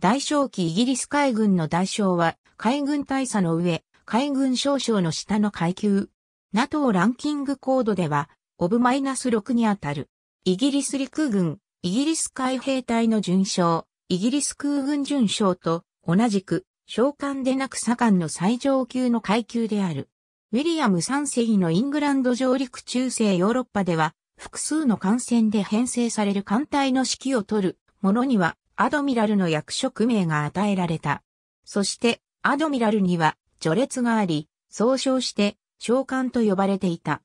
大将期イギリス海軍の大将は、海軍大佐の上、海軍少将の下の階級。NATO ランキングコードでは、オブマイナス6にあたる。イギリス陸軍、イギリス海兵隊の順将、イギリス空軍順将と、同じく、将官でなく左官の最上級の階級である。ウィリアム3世のイングランド上陸中世ヨーロッパでは、複数の艦船で編成される艦隊の指揮を取る、ものには、アドミラルの役職名が与えられた。そして、アドミラルには序列があり、総称して召喚と呼ばれていた。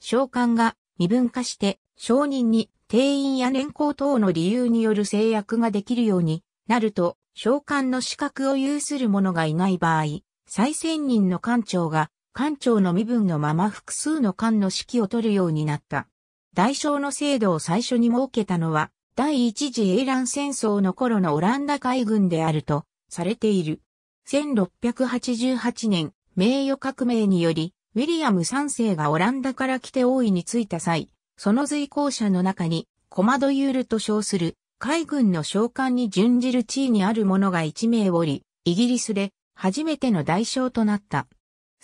召喚が身分化して承認に定員や年功等の理由による制約ができるようになると、召喚の資格を有する者がいない場合、再選任の官庁が官庁の身分のまま複数の官の指揮を取るようになった。代償の制度を最初に設けたのは第一次英乱戦争の頃のオランダ海軍であるとされている。1688年、名誉革命により、ウィリアム3世がオランダから来て王位に着いた際、その随行者の中に、コマドユールと称する海軍の将官に準じる地位にある者が一名おり、イギリスで初めての代償となった。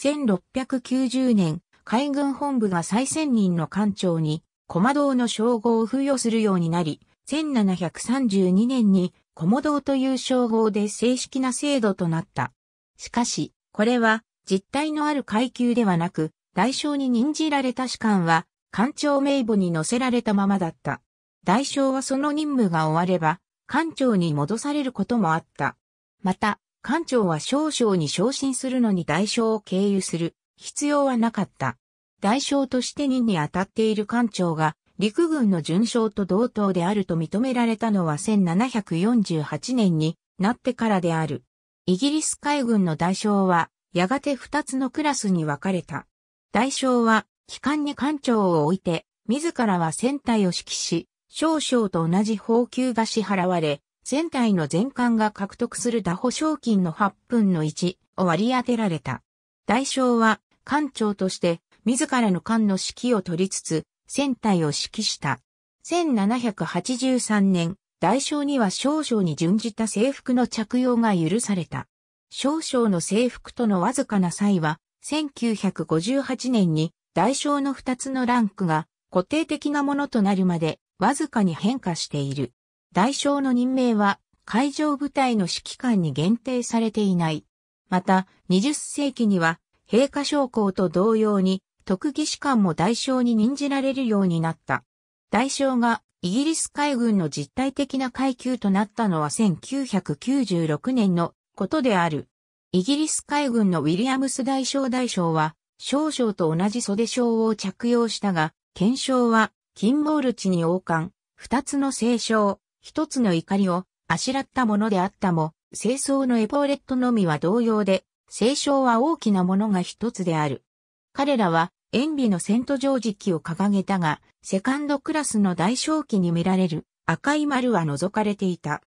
1690年、海軍本部が再選任の艦長に、コマドの称号を付与するようになり、1732年にコモドーという称号で正式な制度となった。しかし、これは実体のある階級ではなく、代償に任じられた士官は、官庁名簿に載せられたままだった。代償はその任務が終われば、官庁に戻されることもあった。また、官庁は少々に昇進するのに代償を経由する必要はなかった。代償として任に当たっている官庁が陸軍の巡将と同等であると認められたのは1748年になってからである。イギリス海軍の代償は、やがて2つのクラスに分かれた。代償は、機関に艦長を置いて、自らは船体を指揮し、少々と同じ宝給が支払われ、船体の全艦が獲得する打保賞金の8分の1を割り当てられた。代償は、艦長として、自らの艦の指揮を取りつつ、船体を指揮した。1783年、大将には少々に準じた制服の着用が許された。少々の制服とのわずかな際は、1958年に大償の2つのランクが固定的なものとなるまでわずかに変化している。大償の任命は海上部隊の指揮官に限定されていない。また、20世紀には、陛下将校と同様に、特技士官も代償に任じられるようになった。代償がイギリス海軍の実体的な階級となったのは1996年のことである。イギリス海軍のウィリアムス大将代償は、少将と同じ袖章を着用したが、検証は、金ボール地に王冠、二つの聖章、一つの怒りを、あしらったものであったも、清掃のエポーレットのみは同様で、聖章は大きなものが一つである。彼らは、塩ビのセントジョージ旗を掲げたが、セカンドクラスの大小旗に見られる赤い丸は覗かれていた。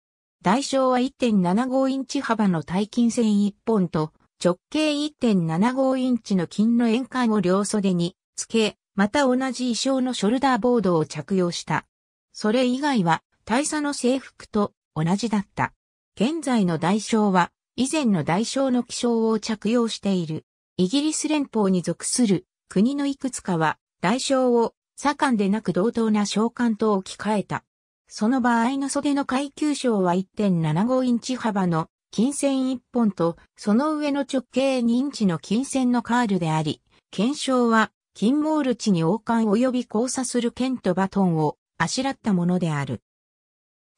大小は1.75インチ幅の大金線1本と直径1.75インチの金の円環を両袖に付け、また同じ衣装のショルダーボードを着用した。それ以外は大佐の制服と同じだった。現在の代償は以前の代償の気象を着用している。イギリス連邦に属する国のいくつかは、代償を、左官でなく同等な召喚と置き換えた。その場合の袖の階級章は1.75インチ幅の金線1本と、その上の直径2インチの金線のカールであり、検証は、金モール地に王冠及び交差する剣とバトンをあしらったものである。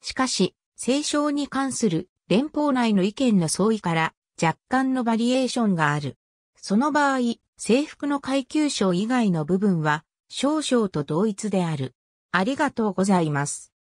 しかし、聖章に関する連邦内の意見の相違から若干のバリエーションがある。その場合、制服の階級章以外の部分は、少々と同一である。ありがとうございます。